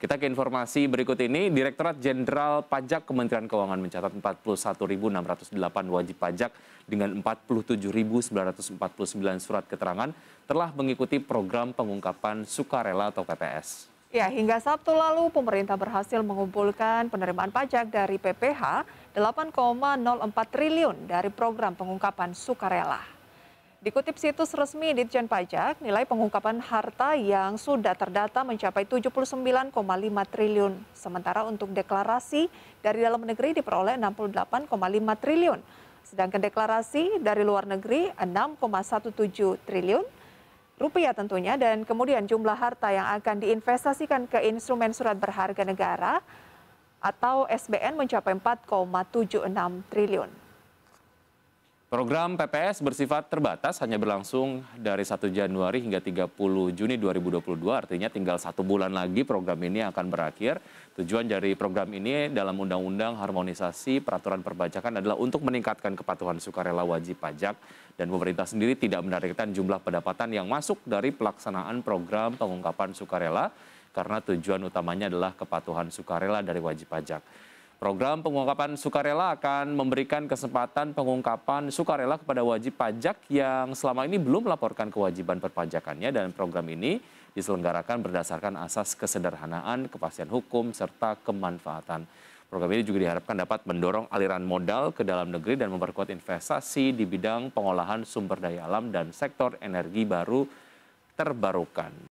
Kita ke informasi berikut ini, Direktorat Jenderal Pajak Kementerian Keuangan mencatat 41.608 wajib pajak dengan 47.949 surat keterangan telah mengikuti program pengungkapan sukarela atau PPS. Ya, hingga Sabtu lalu pemerintah berhasil mengumpulkan penerimaan pajak dari PPH 8,04 triliun dari program pengungkapan sukarela. Dikutip situs resmi Ditjen Pajak, nilai pengungkapan harta yang sudah terdata mencapai 79,5 triliun. Sementara untuk deklarasi dari dalam negeri diperoleh 68,5 triliun. Sedangkan deklarasi dari luar negeri 6,17 triliun rupiah tentunya dan kemudian jumlah harta yang akan diinvestasikan ke instrumen surat berharga negara atau SBN mencapai 4,76 triliun. Program PPS bersifat terbatas hanya berlangsung dari 1 Januari hingga 30 Juni 2022. Artinya tinggal satu bulan lagi program ini akan berakhir. Tujuan dari program ini dalam Undang-Undang Harmonisasi Peraturan Perbajakan adalah untuk meningkatkan kepatuhan sukarela wajib pajak dan pemerintah sendiri tidak menarikkan jumlah pendapatan yang masuk dari pelaksanaan program pengungkapan sukarela karena tujuan utamanya adalah kepatuhan sukarela dari wajib pajak. Program pengungkapan sukarela akan memberikan kesempatan pengungkapan sukarela kepada wajib pajak yang selama ini belum melaporkan kewajiban perpajakannya dan program ini diselenggarakan berdasarkan asas kesederhanaan, kepastian hukum, serta kemanfaatan. Program ini juga diharapkan dapat mendorong aliran modal ke dalam negeri dan memperkuat investasi di bidang pengolahan sumber daya alam dan sektor energi baru terbarukan.